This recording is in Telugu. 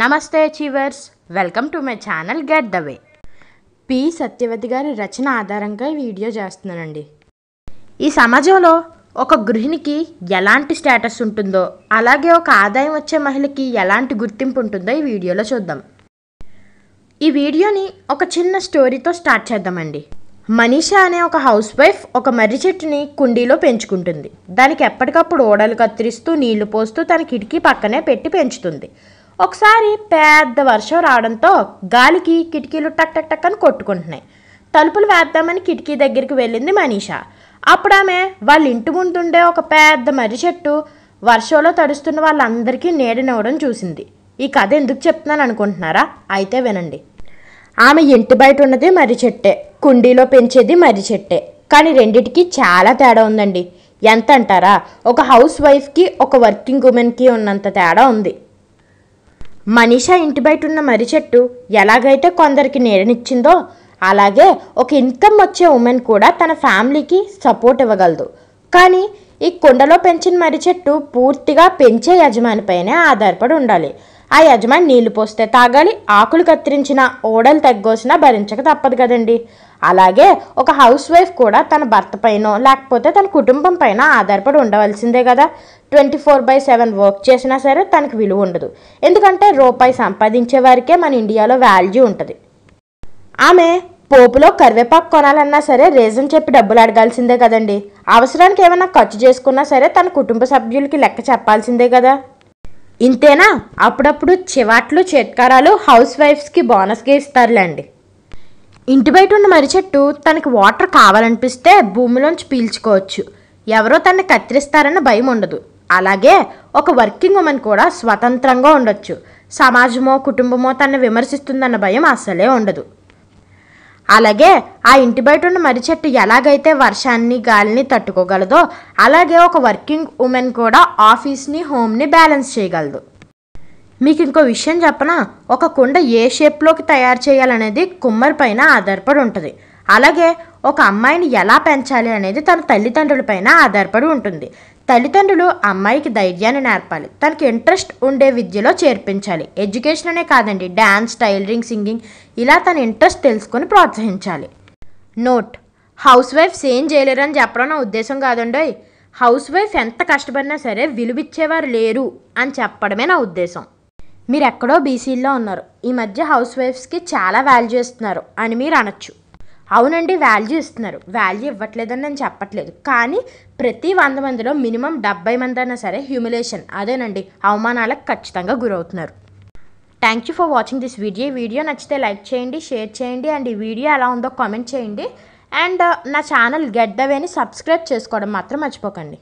నమస్తే చీవర్స్ welcome to my channel get the way P Satyavathi గారి రచన ఆధారంగా వీడియో చేస్తున్నానండి ఈ సమాజంలో ఒక గృహిణికి ఎలాంటి స్టేటస్ ఉంటుందో అలాగే ఒక ఆదాయం వచ్చే మహిళకి ఎలాంటి గుర్తింపు ఉంటుందో ఈ వీడియోలో చూద్దాం ఈ వీడియోని ఒక చిన్న స్టోరీతో స్టార్ట్ చేద్దామండి మనీషా అనే ఒక హౌస్ వైఫ్ ఒక మర్రి చెట్టుని కుండీలో పెంచుకుంటుంది దానికి ఎప్పటికప్పుడు ఓడలు కత్తిరిస్తూ నీళ్లు పోస్తూ తన కిటికీ పక్కనే పెట్టి పెంచుతుంది ఒకసారి పెద్ద వర్షం రావడంతో గాలికి కిటికీలు టక్ టక్ టక్ అని కొట్టుకుంటున్నాయి తలుపులు వేద్దామని కిటికీ దగ్గరికి వెళ్ళింది మనీషా అప్పుడు ఆమె వాళ్ళ ఇంటి ముందుండే ఒక పెద్ద మర్రి చెట్టు వర్షంలో తడుస్తున్న వాళ్ళందరికీ నీడనివ్వడం చూసింది ఈ కథ ఎందుకు చెప్తున్నాను అనుకుంటున్నారా అయితే వినండి ఆమె ఇంటి బయట ఉన్నది మర్రి చెట్టే కుండీలో పెంచేది మర్రి చెట్టే కానీ రెండిటికి చాలా తేడా ఉందండి ఎంత అంటారా ఒక హౌస్ వైఫ్కి ఒక వర్కింగ్ ఉమెన్కి ఉన్నంత తేడా ఉంది మనీషా ఇంటి బయట ఉన్న మర్రి చెట్టు ఎలాగైతే కొందరికి నీడనిచ్చిందో అలాగే ఒక ఇన్కమ్ వచ్చే ఉమెన్ కూడా తన ఫ్యామిలీకి సపోర్ట్ ఇవ్వగలదు కానీ ఈ కొండలో పెంచిన మర్రి చెట్టు పూర్తిగా పెంచే యజమానిపైనే ఆధారపడి ఉండాలి ఆ యజమాని నీళ్లు పోస్తే తాగాలి ఆకులు కత్తిరించిన ఓడలు తగ్గోసినా భరించక తప్పదు కదండి అలాగే ఒక హౌస్ వైఫ్ కూడా తన భర్త పైనో లేకపోతే తన కుటుంబం పైన ఆధారపడి ఉండవలసిందే కదా twenty four by seven work చేసినా సరే తనకు విలువ ఉండదు ఎందుకంటే రూపాయి సంపాదించే వారికే మన ఇండియాలో వాల్యూ ఉంటుంది ఆమె పోపులో కరివేపాకు కొనాలన్నా సరే రీజన్ చెప్పి డబ్బులు అడగాల్సిందే కదండి అవసరానికి ఏమైనా ఖర్చు చేసుకున్నా సరే తన కుటుంబ సభ్యులకి లెక్క చెప్పాల్సిందే కదా ఇంతేనా అప్పుడప్పుడు చివాట్లు చిట్కారాలు హౌస్ వైఫ్స్కి బోనస్గా ఇస్తారులేండి ఇంటి బయట ఉన్న మర్రి చెట్టు తనకి వాటర్ కావాలనిపిస్తే భూమిలోంచి పీల్చుకోవచ్చు ఎవరో తనని కత్తిరిస్తారన్న భయం ఉండదు అలాగే ఒక వర్కింగ్ ఉమెన్ కూడా స్వతంత్రంగా ఉండొచ్చు సమాజమో కుటుంబమో తనని విమర్శిస్తుందన్న భయం అసలే ఉండదు అలాగే ఆ ఇంటి బయట ఉన్న మర్రి చెట్టు ఎలాగైతే వర్షాన్ని గాలిని తట్టుకోగలదో అలాగే ఒక వర్కింగ్ ఉమెన్ కూడా ఆఫీస్ని హోమ్ని బ్యాలెన్స్ చేయగలదు మీకు ఇంకో విషయం చెప్పనా ఒక కుండ ఏ షేప్లోకి తయారు చేయాలనేది కుమ్మరి పైన ఆధారపడి ఉంటుంది అలాగే ఒక అమ్మాయిని ఎలా పెంచాలి అనేది తన తల్లిదండ్రులపైన ఆధారపడి ఉంటుంది తల్లిదండ్రులు అమ్మాయికి ధైర్యాన్ని నేర్పాలి తనకి ఇంట్రెస్ట్ ఉండే విద్యలో చేర్పించాలి ఎడ్యుకేషన్ అనే కాదండి డ్యాన్స్ టైలరింగ్ సింగింగ్ ఇలా తన ఇంట్రెస్ట్ తెలుసుకొని ప్రోత్సహించాలి నోట్ హౌస్ వైఫ్స్ ఏం చేయలేరని చెప్పడం నా ఉద్దేశం కాదండోయ్ హౌస్ వైఫ్ ఎంత కష్టపడినా సరే విలువిచ్చేవారు లేరు అని చెప్పడమే నా ఉద్దేశం మీరు ఎక్కడో బీసీల్లో ఉన్నారు ఈ మధ్య హౌస్ వైఫ్స్కి చాలా వాల్యూ ఇస్తున్నారు అని మీరు అనొచ్చు అవునండి వాల్యూ ఇస్తున్నారు వాల్యూ ఇవ్వట్లేదని నేను చెప్పట్లేదు కానీ ప్రతి వంద మందిలో మినిమం డెబ్బై మంది అయినా సరే హ్యూమిలేషన్ అదేనండి అవమానాలకు ఖచ్చితంగా గురవుతున్నారు thank you for watching this video video నచ్చితే లైక్ చేయండి షేర్ చేయండి అండ్ ఈ వీడియో ఎలా ఉందో కామెంట్ చేయండి అండ్ uh, నా ఛానల్ గెట్ ద వేని సబ్స్క్రైబ్ చేసుకోవడం మాత్రం మర్చిపోకండి